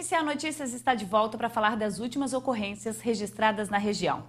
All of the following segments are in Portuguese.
MCA Notícias está de volta para falar das últimas ocorrências registradas na região.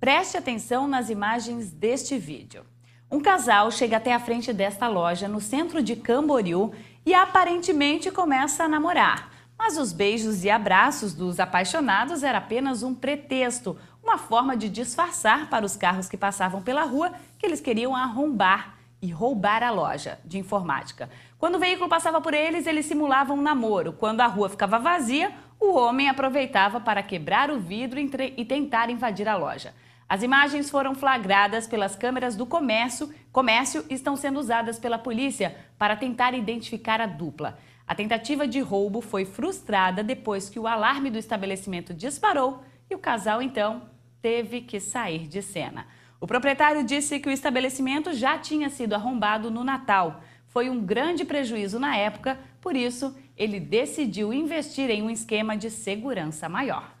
Preste atenção nas imagens deste vídeo. Um casal chega até a frente desta loja no centro de Camboriú e aparentemente começa a namorar. Mas os beijos e abraços dos apaixonados era apenas um pretexto, uma forma de disfarçar para os carros que passavam pela rua que eles queriam arrombar e roubar a loja de informática. Quando o veículo passava por eles, eles simulavam um namoro. Quando a rua ficava vazia, o homem aproveitava para quebrar o vidro e tentar invadir a loja. As imagens foram flagradas pelas câmeras do comércio, comércio e estão sendo usadas pela polícia para tentar identificar a dupla. A tentativa de roubo foi frustrada depois que o alarme do estabelecimento disparou e o casal então teve que sair de cena. O proprietário disse que o estabelecimento já tinha sido arrombado no Natal. Foi um grande prejuízo na época, por isso, ele decidiu investir em um esquema de segurança maior.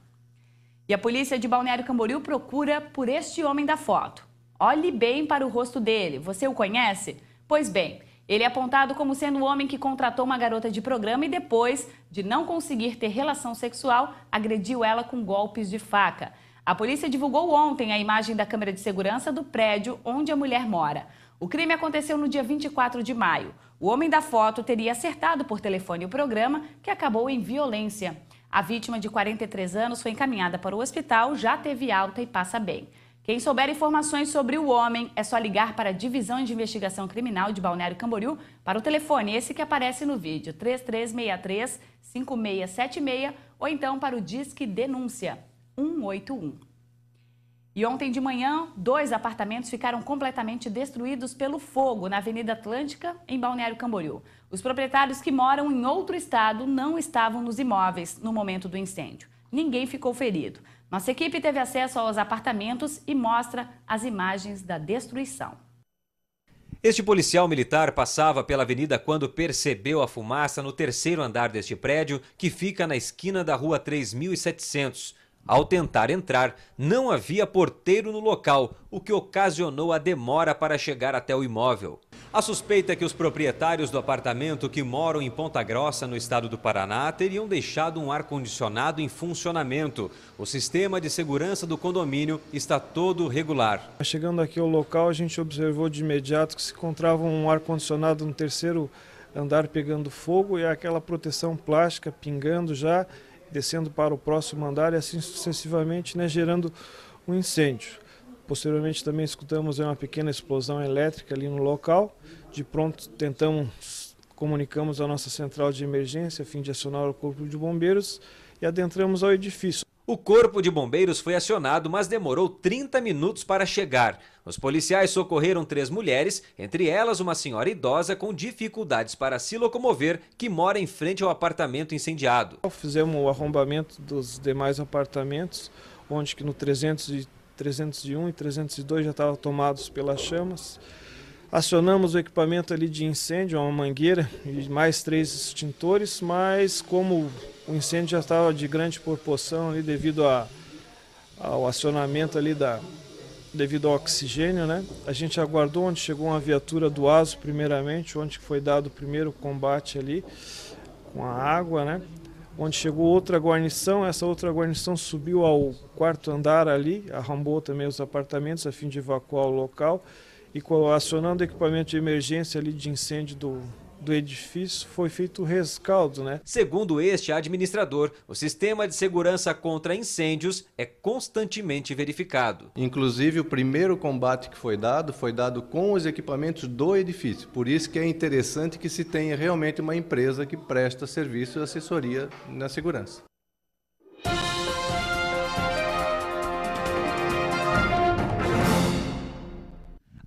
E a polícia de Balneário Camboriú procura por este homem da foto. Olhe bem para o rosto dele. Você o conhece? Pois bem, ele é apontado como sendo o homem que contratou uma garota de programa e depois de não conseguir ter relação sexual, agrediu ela com golpes de faca. A polícia divulgou ontem a imagem da câmera de segurança do prédio onde a mulher mora. O crime aconteceu no dia 24 de maio. O homem da foto teria acertado por telefone o programa, que acabou em violência. A vítima, de 43 anos, foi encaminhada para o hospital, já teve alta e passa bem. Quem souber informações sobre o homem, é só ligar para a Divisão de Investigação Criminal de Balneário Camboriú para o telefone, esse que aparece no vídeo, 3363-5676, ou então para o Disque Denúncia, 181. E ontem de manhã, dois apartamentos ficaram completamente destruídos pelo fogo na Avenida Atlântica, em Balneário Camboriú. Os proprietários que moram em outro estado não estavam nos imóveis no momento do incêndio. Ninguém ficou ferido. Nossa equipe teve acesso aos apartamentos e mostra as imagens da destruição. Este policial militar passava pela avenida quando percebeu a fumaça no terceiro andar deste prédio, que fica na esquina da rua 3700. Ao tentar entrar, não havia porteiro no local, o que ocasionou a demora para chegar até o imóvel. A suspeita é que os proprietários do apartamento que moram em Ponta Grossa, no estado do Paraná, teriam deixado um ar-condicionado em funcionamento. O sistema de segurança do condomínio está todo regular. Chegando aqui ao local, a gente observou de imediato que se encontrava um ar-condicionado no terceiro andar pegando fogo e aquela proteção plástica pingando já descendo para o próximo andar e assim sucessivamente, né, gerando um incêndio. Posteriormente também escutamos uma pequena explosão elétrica ali no local. De pronto tentamos comunicamos a nossa central de emergência a fim de acionar o corpo de bombeiros e adentramos ao edifício. O corpo de bombeiros foi acionado, mas demorou 30 minutos para chegar. Os policiais socorreram três mulheres, entre elas uma senhora idosa com dificuldades para se locomover, que mora em frente ao apartamento incendiado. Fizemos o arrombamento dos demais apartamentos, onde que no 300 301 e 302 já estavam tomados pelas chamas. Acionamos o equipamento ali de incêndio, uma mangueira e mais três extintores, mas como o incêndio já estava de grande proporção ali devido a, ao acionamento ali da devido ao oxigênio, né? A gente aguardou onde chegou uma viatura do ASO primeiramente, onde foi dado o primeiro combate ali com a água, né? Onde chegou outra guarnição, essa outra guarnição subiu ao quarto andar ali, arrombou também os apartamentos a fim de evacuar o local e acionando equipamento de emergência ali de incêndio do, do edifício foi feito o rescaldo, né? Segundo este administrador, o sistema de segurança contra incêndios é constantemente verificado. Inclusive, o primeiro combate que foi dado foi dado com os equipamentos do edifício. Por isso que é interessante que se tenha realmente uma empresa que presta serviço e assessoria na segurança.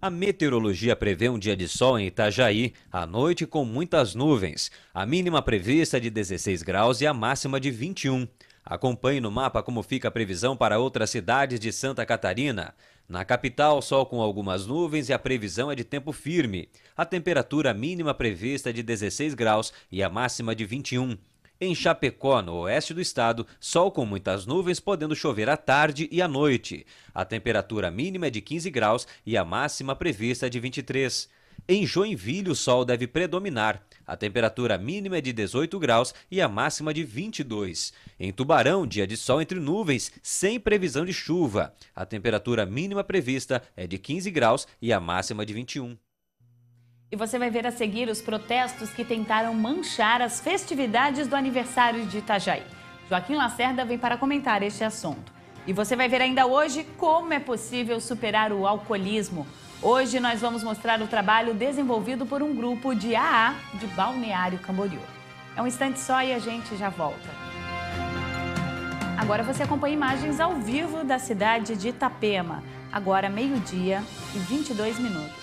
A meteorologia prevê um dia de sol em Itajaí, à noite com muitas nuvens. A mínima prevista é de 16 graus e a máxima de 21. Acompanhe no mapa como fica a previsão para outras cidades de Santa Catarina. Na capital, sol com algumas nuvens e a previsão é de tempo firme. A temperatura mínima prevista é de 16 graus e a máxima de 21. Em Chapecó, no oeste do estado, sol com muitas nuvens, podendo chover à tarde e à noite. A temperatura mínima é de 15 graus e a máxima prevista é de 23. Em Joinville, o sol deve predominar. A temperatura mínima é de 18 graus e a máxima de 22. Em Tubarão, dia de sol entre nuvens, sem previsão de chuva. A temperatura mínima prevista é de 15 graus e a máxima de 21. E você vai ver a seguir os protestos que tentaram manchar as festividades do aniversário de Itajaí. Joaquim Lacerda vem para comentar este assunto. E você vai ver ainda hoje como é possível superar o alcoolismo. Hoje nós vamos mostrar o trabalho desenvolvido por um grupo de AA de Balneário Camboriú. É um instante só e a gente já volta. Agora você acompanha imagens ao vivo da cidade de Itapema. Agora meio-dia e 22 minutos.